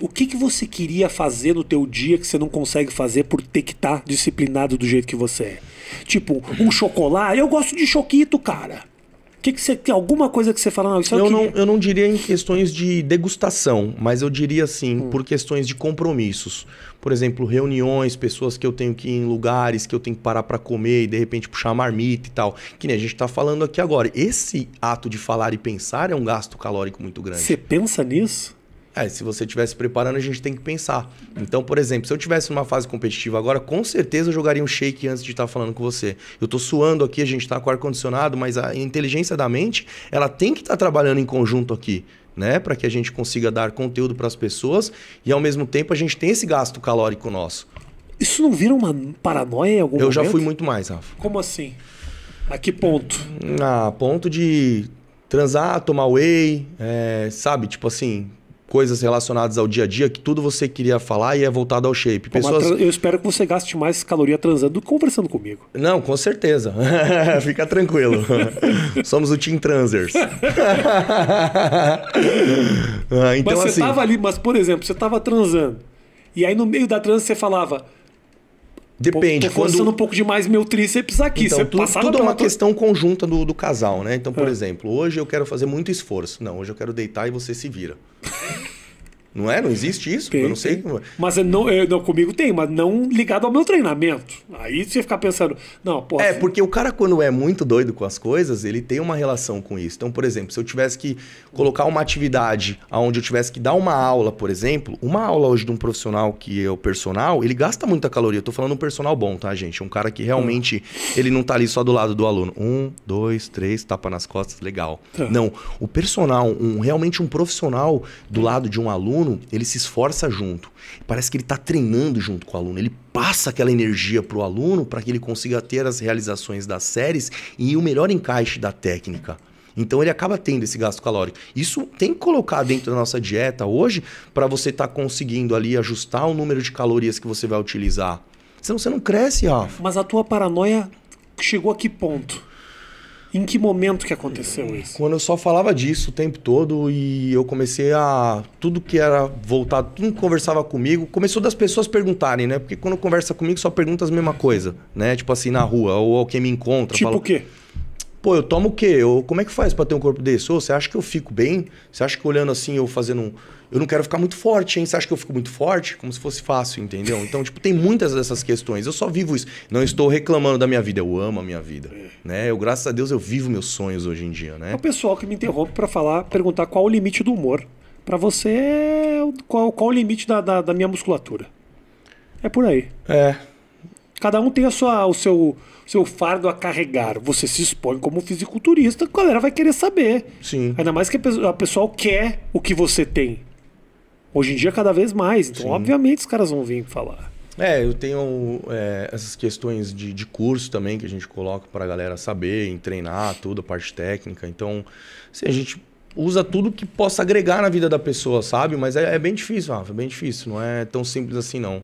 o que, que você queria fazer no teu dia que você não consegue fazer por ter que estar tá disciplinado do jeito que você é? Tipo, um chocolate? Eu gosto de choquito, cara. O que, que você tem? Alguma coisa que você fala? Não, isso eu, eu não, eu não diria em questões de degustação, mas eu diria sim hum. por questões de compromissos. Por exemplo, reuniões, pessoas que eu tenho que ir em lugares que eu tenho que parar para comer e de repente puxar marmita e tal. Que nem a gente tá falando aqui agora. Esse ato de falar e pensar é um gasto calórico muito grande. Você pensa nisso? É, se você estiver se preparando, a gente tem que pensar. Então, por exemplo, se eu tivesse numa fase competitiva agora, com certeza eu jogaria um shake antes de estar tá falando com você. Eu tô suando aqui, a gente está com ar-condicionado, mas a inteligência da mente, ela tem que estar tá trabalhando em conjunto aqui né? Para que a gente consiga dar conteúdo para as pessoas e ao mesmo tempo a gente tem esse gasto calórico nosso. Isso não vira uma paranoia em algum Eu momento? já fui muito mais, Rafa. Como assim? A que ponto? A ah, ponto de transar, tomar whey, é, sabe? Tipo assim, coisas relacionadas ao dia a dia que tudo você queria falar e é voltado ao shape. Pessoas... Eu espero que você gaste mais caloria transando do que conversando comigo. Não, com certeza. Fica tranquilo. Somos o Team Transers. Ah, então, mas você assim... tava ali, mas por exemplo, você tava transando. E aí no meio da transa você falava, Depende. Tô forçando quando... um pouco demais meu tríceps aqui. Então, tu, tudo é uma questão conjunta do, do casal, né? Então, por é. exemplo, hoje eu quero fazer muito esforço. Não, hoje eu quero deitar e você se vira. Não é? Não existe isso? Tem, eu não sei. Tem. É. Mas é não, eu, é, não, comigo tem, mas não ligado ao meu treinamento. Aí você fica pensando, não, pô. É, assim porque o cara, quando é muito doido com as coisas, ele tem uma relação com isso. Então, por exemplo, se eu tivesse que colocar uma atividade onde eu tivesse que dar uma aula, por exemplo, uma aula hoje de um profissional que é o personal, ele gasta muita caloria. Eu tô falando um personal bom, tá, gente? Um cara que realmente hum. ele não tá ali só do lado do aluno. Um, dois, três, tapa nas costas, legal. Ah. Não. O personal, um, realmente um profissional do lado de um aluno aluno, ele se esforça junto. Parece que ele está treinando junto com o aluno. Ele passa aquela energia para o aluno para que ele consiga ter as realizações das séries e o melhor encaixe da técnica. Então ele acaba tendo esse gasto calórico. Isso tem que colocar dentro da nossa dieta hoje para você estar tá conseguindo ali ajustar o número de calorias que você vai utilizar. Senão você não cresce, Rafa. Mas a tua paranoia chegou a que ponto? Em que momento que aconteceu isso? Quando eu só falava disso o tempo todo e eu comecei a. Tudo que era voltado, tudo que conversava comigo, começou das pessoas perguntarem, né? Porque quando conversa comigo só pergunta as mesma coisa, né? Tipo assim, na rua, ou ao quem me encontra. Tipo fala... o quê? Pô, eu tomo o quê? Ou como é que faz para ter um corpo desse? Ou você acha que eu fico bem? Você acha que olhando assim, eu fazendo um. Eu não quero ficar muito forte, hein? Você acha que eu fico muito forte? Como se fosse fácil, entendeu? Então, tipo, tem muitas dessas questões. Eu só vivo isso. Não estou reclamando da minha vida. Eu amo a minha vida. Né? Eu, graças a Deus, eu vivo meus sonhos hoje em dia, né? É o pessoal que me interrompe para falar, perguntar qual o limite do humor. Para você, é qual, qual o limite da, da, da minha musculatura? É por aí. É. Cada um tem a sua, o seu, seu fardo a carregar. Você se expõe como fisiculturista, a galera vai querer saber. Sim. Ainda mais que a pessoal quer o que você tem. Hoje em dia, cada vez mais. Então, Sim. obviamente, os caras vão vir falar. É, eu tenho é, essas questões de, de, curso também que a gente coloca para a galera saber, em treinar, tudo, a parte técnica. Então, assim, a gente usa tudo que possa agregar na vida da pessoa, sabe? Mas é, é bem difícil, Rafa, é bem difícil. Não é tão simples assim, não.